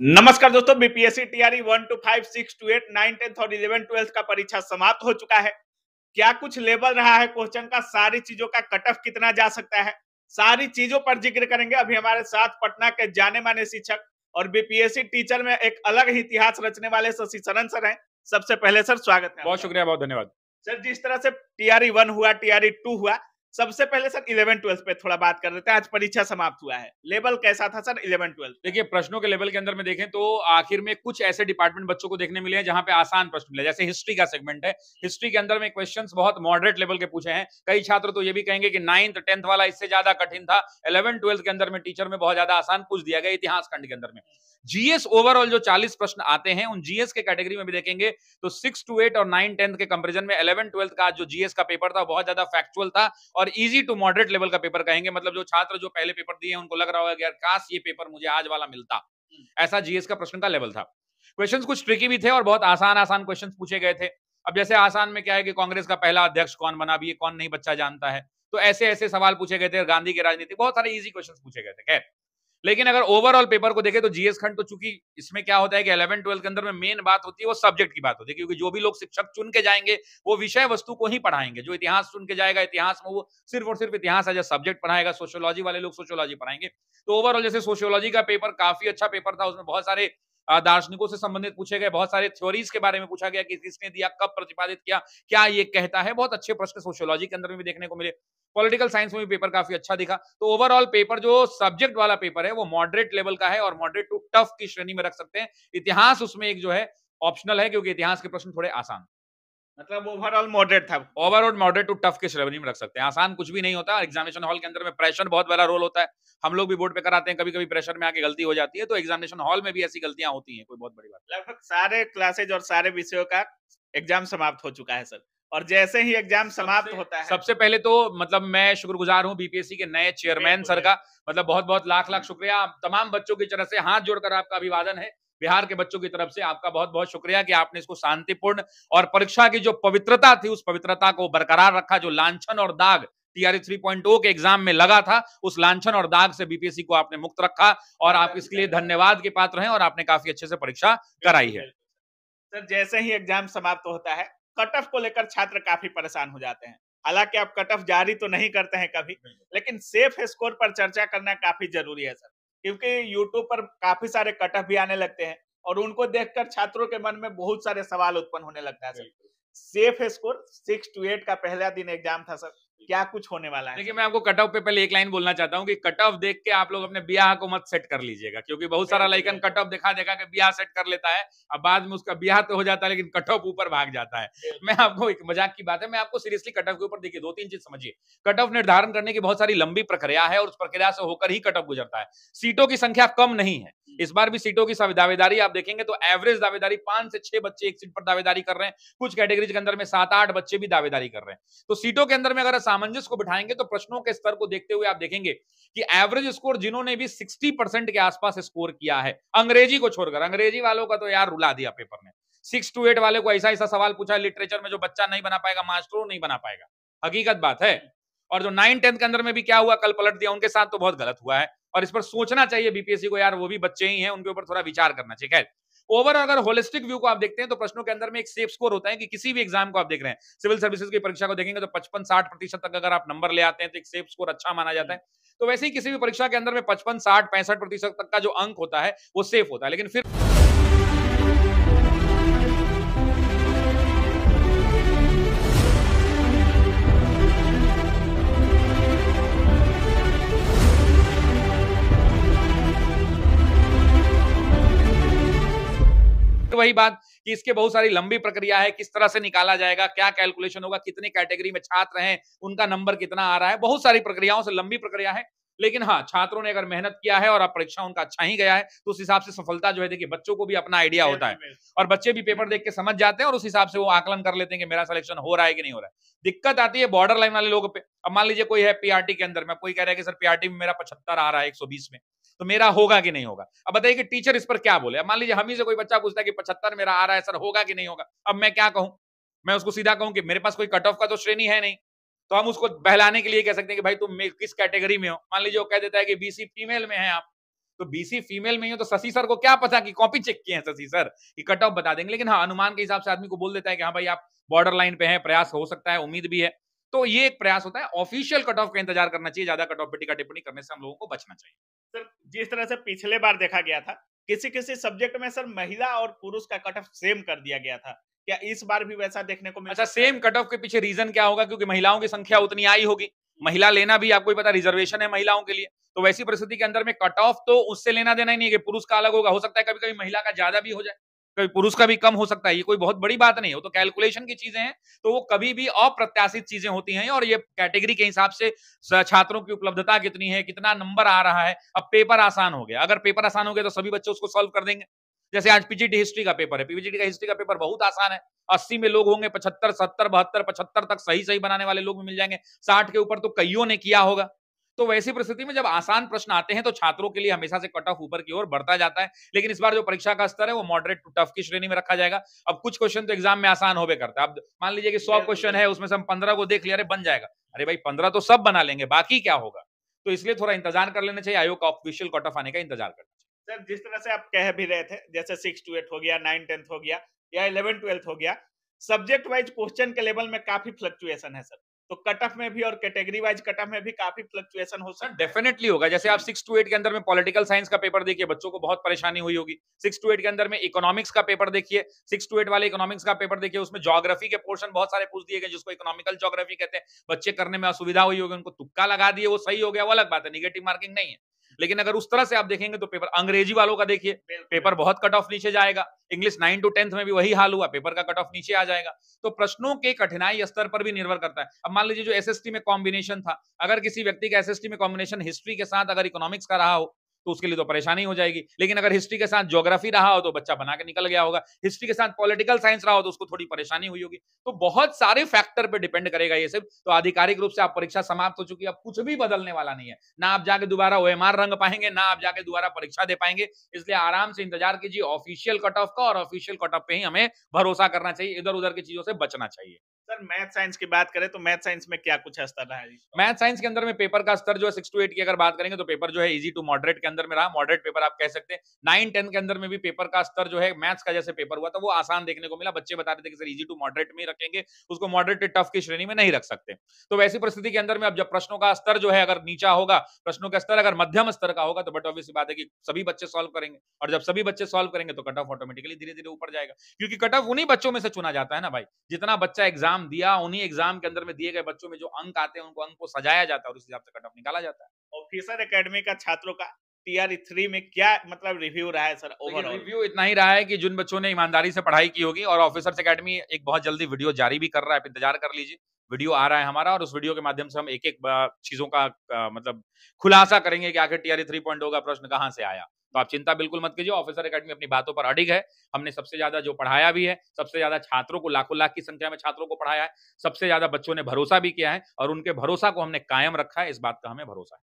नमस्कार दोस्तों BPSC TRE one two five six two eight nine tenth और eleven twelfth का परीक्षा समाप्त हो चुका है क्या कुछ लेवल रहा है क्वेश्चन का सारी चीजों का कट ऑफ कितना जा सकता है सारी चीजों पर जिक्र करेंगे अभी हमारे साथ पटना के जाने माने शिक्षक और बीपीएससी टीचर में एक अलग इतिहास रचने वाले शशि शरण सर हैं सबसे पहले सर स्वागत है बहुत शुक्रिया बहुत धन्यवाद सर जिस तरह से टीआरई वन e हुआ टीआरई टू e हुआ सबसे पहले सर इलेवन ट्वेल्थ पे थोड़ा बात कर लेते हैं आज परीक्षा समाप्त हुआ है लेवल कैसा था सर इलेवन ट्वेल्थ देखिए प्रश्नों के लेवल के अंदर में देखें तो आखिर में कुछ ऐसे डिपार्टमेंट बच्चों को देखने मिले हैं जहां पे आसान प्रश्न मिले जैसे हिस्ट्री का सेगमेंट है हिस्ट्री के अंदर में क्वेश्चन बहुत मॉडरेट लेवल के पूछे हैं कई छात्र तो ये भी कहेंगे कि नाइन्थ टेंथ वाला इससे ज्यादा कठिन था इलेवन ट्वेल्थ के अंदर में टीचर में बहुत ज्यादा आसान पूछ दिया गया इतिहास खंड के अंदर में जीएस ओवरऑल जो 40 प्रश्न आते हैं उन जीएस के कैटेगरी में भी देखेंगे तो सिक्स टू एट और नाइन टेंथ के कंपेरिजन में इलेवन ट्वेल्थ का जो जीएस का पेपर था बहुत ज्यादा फैक्चुअल था और और इजी टू मॉडरेट लेवल का पेपर कहेंगे मतलब जो छात्र जो पहले पेपर दिए उनको लग रहा होगा यार काश ये पेपर मुझे आज वाला मिलता ऐसा जीएस का प्रश्न का लेवल था क्वेश्चन कुछ ट्रिकी भी थे और बहुत आसान आसान क्वेश्चन पूछे गए थे अब जैसे आसान में क्या है कि कांग्रेस का पहला अध्यक्ष कौन बना भी ये कौन नहीं बच्चा जानता है तो ऐसे ऐसे सवाल पूछे गए थे गांधी की राजनीति बहुत सारे इजी क्वेश्चन पूछे गए थे खैर लेकिन अगर ओवरऑल पेपर को देखें तो जीएस खंड तो चूंकि इसमें क्या होता है कि इलेवन ट्वेल्थ के अंदर में मेन बात होती है वो सब्जेक्ट की बात होती है क्योंकि जो भी लोग शिक्षक चुन के जाएंगे वो विषय वस्तु को ही पढ़ाएंगे जो इतिहास चुन के जाएगा इतिहास में वो सिर्फ और सिर्फ इतिहास एज ए सब्जेक्ट पढ़ाएगा सोशियोलॉजी वाले लोग सोशियोलॉजी पढ़ाएंगे तो ओवरऑल जैसे सोशियोलॉजी का पेपर काफी अच्छा पेपर था उसमें बहुत सारे दार्शनिकों से संबंधित पूछे गए बहुत सारे थ्योरीज के बारे में पूछा गया कि किसने दिया कब प्रतिपादित किया क्या ये कहता है बहुत अच्छे प्रश्न सोशियोलॉजी के अंदर में भी देखने को मिले पॉलिटिकल साइंस में भी पेपर काफी अच्छा दिखा तो ओवरऑल पेपर जो सब्जेक्ट वाला पेपर है वो मॉडरेट लेवल का है और मॉडरेट टू टफ की श्रेणी में रख सकते हैं इतिहास उसमें एक जो है ऑप्शनल है क्योंकि इतिहास के प्रश्न थोड़े आसान मतलब ओवरऑल मॉडरेट था ओवरऑल मॉडरेट टू टफ के श्रेणी में रख सकते हैं आसान कुछ भी नहीं होता एग्जामिनेशन हॉल के अंदर में प्रेशर बहुत बड़ा रोल होता है हम लोग भी बोर्ड पे कराते हैं कभी कभी प्रेशर में आके गलती हो जाती है तो एग्जामिनेशन हॉल में भी ऐसी गलतियां होती है कोई बहुत बड़ी बात लगभग सारे क्लासेज और सारे विषयों का एग्जाम समाप्त हो चुका है सर और जैसे ही एग्जाम समाप्त होता है सबसे पहले तो मतलब मैं शुक्रगुजार हूँ बीपीएससी के नए चेयरमैन सर का मतलब बहुत बहुत लाख लाख हम्म। शुक्रिया तमाम बच्चों की तरह से हाथ जोड़कर आपका अभिवादन है बिहार के बच्चों की तरफ से आपका बहुत बहुत शुक्रिया कि आपने इसको शांतिपूर्ण और परीक्षा की जो पवित्रता थी उस पवित्रता को बरकरार रखा जो लांछन और दाग थ्री पॉइंट के एग्जाम में लगा था उस लांछन और दाग से बीपीएससी को आपने मुक्त रखा और आप इसके लिए धन्यवाद के पात्र हैं और आपने काफी अच्छे से परीक्षा कराई है सर जैसे ही एग्जाम समाप्त होता है कट ऑफ को लेकर छात्र काफी परेशान हो जाते हैं हालांकि आप कट ऑफ जारी तो नहीं करते हैं कभी लेकिन सेफ स्कोर पर चर्चा करना काफी जरूरी है सर क्योंकि यूट्यूब पर काफी सारे कटअप भी आने लगते हैं और उनको देखकर छात्रों के मन में बहुत सारे सवाल उत्पन्न होने लगता है sir safe score six two eight का पहला दिन एग्जाम था सर क्या कुछ होने वाला है देखिए मैं आपको कट ऑफ पे पहले एक लाइन बोलना चाहता हूँ कि कट ऑफ देख के आप लोग अपने ब्याह को मत सेट कर लीजिएगा क्योंकि बहुत सारा लाइकन कट ऑफ देखा देखा कि ब्याह सेट कर लेता है अब बाद में उसका ब्याह तो हो जाता है लेकिन कट ऑफ ऊपर भाग जाता है मैं आपको एक मजाक की बात है मैं आपको सीरियसली कट ऑफ के ऊपर देखिए दो तीन चीज समझिए कट ऑफ निर्धारण करने की बहुत सारी लंबी प्रक्रिया है और उस प्रक्रिया से होकर ही कट ऑफ गुजरता है सीटों की संख्या कम नहीं है इस बार भी सीटों की दावेदारी आप देखेंगे तो एवरेज दावेदारी पांच से छह बच्चे एक सीट पर दावेदारी कर रहे हैं कुछ कैटेगरीज के अंदर में सात आठ बच्चे भी दावेदारी कर रहे हैं तो सीटों के अंदर में अगर सामंजस्य को बिठाएंगे तो प्रश्नों के स्तर को देखते हुए आप देखेंगे कि एवरेज स्कोर जिन्होंने भी सिक्सटी के आसपास स्कोर किया है अंग्रेजी को छोड़कर अंग्रेजी वालों का तो यार रुला दिया पेपर ने सिक्स टू एट वाले को ऐसा ऐसा सवाल पूछा लिटरेचर में जो बच्चा नहीं बना पाएगा मास्टर नहीं बना पाएगा हकीकत बात है और जो नाइन टेंथ के अंदर में भी क्या हुआ कल पलट दिया उनके साथ तो बहुत गलत हुआ है और इस पर सोचना चाहिए बीपीएससी को यार वो भी बच्चे ही हैं उनके ऊपर थोड़ा विचार करना चाहिए खैर ओवरऑल अगर होलिस्टिक व्यू को आप देखते हैं तो प्रश्नों के अंदर में एक सेफ स्कोर होता है कि किसी भी एग्जाम को आप देख रहे हैं सिविल सर्विसेज की परीक्षा को देखेंगे तो पचपन साठ प्रतिशत तक अगर आप नंबर ले आते हैं तो एक सेफ स्कोर अच्छा माना जाता है तो वैसे ही किसी भी परीक्षा के अंदर में पचपन साठ पैंसठ प्रतिशत तक का जो अंक होता है वो सेफ होता है लेकिन फिर फिर वही बात कि इसके बहुत सारी लंबी प्रक्रिया है किस तरह से निकाला जाएगा क्या कैलकुलेशन होगा कितनी कैटेगरी में छात्र हैं उनका नंबर कितना आ रहा है बहुत सारी प्रक्रियाओं से लंबी प्रक्रिया है लेकिन हाँ छात्रों ने अगर मेहनत किया है और अब परीक्षा उनका अच्छा ही गया है तो उस हिसाब से सफलता जो है देखिए बच्चों को भी अपना आइडिया होता है और बच्चे भी पेपर देख के समझ जाते हैं और उस हिसाब से वो आकलन कर लेते हैं कि मेरा सिलेक्शन हो रहा है कि नहीं हो रहा है दिक्कत आती है बॉर्डर लाइन वाले लोग पे अब मान लीजिए कोई है पीआरटी के अंदर में कोई कह रहा है कि सर पीआरटी में मेरा पचहत्तर आ रहा है एक में तो मेरा होगा कि नहीं होगा अब बताइए कि टीचर इस पर क्या बोले मान लीजिए हम ही से कोई बच्चा पूछता है कि पचहत्तर मेरा आ रहा है सर होगा कि नहीं होगा अब मैं क्या कहूं मैं उसको सीधा कहूं कि मेरे पास कोई कट ऑफ का तो श्रेणी है नहीं तो हम उसको बहलाने के लिए कह सकते हैं कि भाई तुम किस कैटेगरी में हो मान लीजिए वो कह देता है कि बीसी फीमेल में है आप तो बीसी फीमेल में ही हो तो शशि सर को क्या पता कि कॉपी चेक किए हैं शशि सर कि कट ऑफ बता देंगे लेकिन हाँ अनुमान के हिसाब से आदमी को बोल देता है कि हाँ भाई आप बॉर्डर लाइन पे हैं प्रयास हो सकता है उम्मीद भी है तो ये एक प्रयास होता है ऑफिशियल कट ऑफ का इंतजार करना चाहिए ज्यादा कट ऑफ पे का टिप्पणी करने से हम लोगों को बचना चाहिए सर जिस तरह से पिछले बार देखा गया था किसी किसी सब्जेक्ट में सर महिला और पुरुष का कट ऑफ सेम कर दिया गया था क्या इस बार भी वैसा देखने को मिला अच्छा सेम कट ऑफ के पीछे रीजन क्या होगा क्योंकि महिलाओं की संख्या उतनी आई होगी महिला लेना भी आपको पता रिजर्वेशन है महिलाओं के लिए तो वैसी परिस्थिति के अंदर में कट ऑफ तो उससे लेना देना ही नहीं है कि पुरुष का अलग होगा हो सकता है कभी कभी महिला का ज्यादा भी हो जाए कभी पुरुष का भी कम हो सकता है ये कोई बहुत बड़ी बात नहीं हो तो कैलकुलेशन की चीजें हैं तो वो कभी भी अप्रत्याशित चीजें होती हैं और ये कैटेगरी के हिसाब से छात्रों की उपलब्धता कितनी है कितना नंबर आ रहा है अब पेपर आसान हो गया अगर पेपर आसान हो गया तो सभी बच्चे उसको सोल्व कर देंगे जैसे आज पीजीटी हिस्ट्री का पेपर है पीजीटी का हिस्ट्री का पेपर बहुत आसान है अस्सी में लोग होंगे पचहत्तर सत्तर बहत्तर पचहत्तर तक सही सही बनाने वाले लोग मिल जाएंगे साठ के ऊपर तो कईयों ने किया होगा तो वैसी परिस्थिति में जब आसान प्रश्न आते हैं तो छात्रों के लिए हमेशा से कट ऑफ ऊपर की ओर बढ़ता जाता है लेकिन इस बार जो परीक्षा का स्तर है वो मॉडरेट टू टफ की श्रेणी में रखा जाएगा अब कुछ क्वेश्चन तो एग्जाम में आसान होबे करता है अब मान लीजिए कि सौ क्वेश्चन है उसमें से हम पंद्रह को देख लिया अरे बन जाएगा अरे भाई पंद्रह तो सब बना लेंगे बाकी क्या होगा तो इसलिए थोड़ा इंतजार कर लेना चाहिए आयोग का ऑफिशियल कट ऑफ आने का इंतजार करना चाहिए सर जिस तरह से आप कह भी रहे थे जैसे सिक्स टू एट हो गया नाइन टेंथ हो गया या इलेवन ट्वेल्थ हो गया सब्जेक्ट वाइज क्वेश्चन के लेवल में काफी फ्लक्चुएशन है सर तो कट ऑफ में भी और कैटेगरी वाइज कट ऑफ में भी काफी फ्लक्चुएशन हो सकता है डेफिनेटली होगा जैसे आप सिक्स टू एट के अंदर में पॉलिटिकल साइंस का पेपर देखिए बच्चों को बहुत परेशानी हुई होगी सिक्स टू एट के अंदर में इकोनॉमिक्स का पेपर देखिए सिक्स टू एट वाले इकोनॉमिक्स का पेपर देखिए उसमें जोग्राफी के पोर्शन बहुत सारे पूछ दिए गए जिसको इकोनॉमिकल जोग्राफी कहते हैं बच्चे करने में असुविधा हुई होगी उनको तुक्का लगा दिए वो सही हो गया वो अलग बात है निगेटिव मार्किंग नहीं है लेकिन अगर उस तरह से आप देखेंगे तो पेपर अंग्रेजी वालों का देखिए पेपर बहुत कट ऑफ नीचे जाएगा इंग्लिश नाइन टू टेंथ में भी वही हाल हुआ पेपर का कट ऑफ नीचे आ जाएगा तो प्रश्नों के कठिनाई स्तर पर भी निर्भर करता है अब मान लीजिए जो एस में कॉम्बिनेशन था अगर किसी व्यक्ति का एस में कॉम्बिनेशन हिस्ट्री के साथ अगर इकोनॉमिक्स का रहा हो तो उसके लिए तो परेशानी हो जाएगी लेकिन अगर हिस्ट्री के साथ ज्योग्राफी रहा हो तो बच्चा बना के निकल गया होगा हिस्ट्री के साथ पॉलिटिकल साइंस रहा हो तो उसको थोड़ी परेशानी हुई होगी तो बहुत सारे फैक्टर पर डिपेंड करेगा ये सिर्फ तो आधिकारिक रूप से आप परीक्षा समाप्त हो चुकी है अब कुछ भी बदलने वाला नहीं है ना आप जाके दोबारा ओ रंग पाएंगे ना आप जाके दोबारा परीक्षा दे पाएंगे इसलिए आराम से इंतजार कीजिए ऑफिशियल कट ऑफ का और ऑफिशियल कट ऑफ पे ही हमें भरोसा करना चाहिए इधर उधर की चीजों से बचना चाहिए सर मैथ साइंस की बात करें तो मैथ साइंस में क्या कुछ स्तर रहा है मैथ साइंस के अंदर में पेपर का स्तर जो है सिक्स टू एट की अगर बात करेंगे तो पेपर जो है इजी टू मॉडरेट के अंदर में रहा मॉडरेट पेपर आप कह सकते हैं नाइन टेन के अंदर में भी पेपर का स्तर जो है मैथ्स का जैसे पेपर हुआ था वो आसान देखने को मिला बच्चे बता रहे थे कि सर इजी टू मॉडरेट में रखेंगे उसको मॉडरेट टफ की श्रेणी में नहीं रख सकते तो वैसी परिस्थिति के अंदर में अब जब प्रश्नों का स्तर जो है अगर नीचा होगा प्रश्नों का स्तर अगर मध्यम स्तर का होगा तो बट ऑब्वियस बात है कि सभी बच्चे सॉल्व करेंगे और जब सभी बच्चे सॉल्व करेंगे तो कट ऑफ ऑटोमेटिकली धीरे धीरे ऊपर जाएगा क्योंकि कट ऑफ उन्हीं बच्चों में से चुना जाता है ना भाई जितना बच्चा एग्जाम एग्जाम दिया उन्हीं एग्जाम के अंदर में दिए गए बच्चों में जो अंक आते हैं उनको अंक को सजाया जाता है और उस हिसाब से कट ऑफ निकाला जाता है ऑफिसर एकेडमी का छात्रों का थ्री में क्या मतलब रिव्यू रहा है सर ओवरऑल रिव्यू इतना ही रहा है कि जिन बच्चों ने ईमानदारी से पढ़ाई की होगी और ऑफिसर्स एकेडमी एक बहुत जल्दी वीडियो जारी भी कर रहा है इंतजार कर लीजिए वीडियो आ रहा है हमारा और उस वीडियो के माध्यम से हम एक एक चीजों का मतलब खुलासा करेंगे कि आखिर टीआरए थ्री पॉइंट का प्रश्न कहाँ से आया तो आप चिंता बिल्कुल मत कीजिए ऑफिसर एकेडमी अपनी बातों पर अडिग है हमने सबसे ज्यादा जो पढ़ाया भी है सबसे ज्यादा छात्रों को लाखों लाख की संख्या में छात्रों को पढ़ाया है सबसे ज्यादा बच्चों ने भरोसा भी किया है और उनके भरोसा को हमने कायम रखा है इस बात का हमें भरोसा है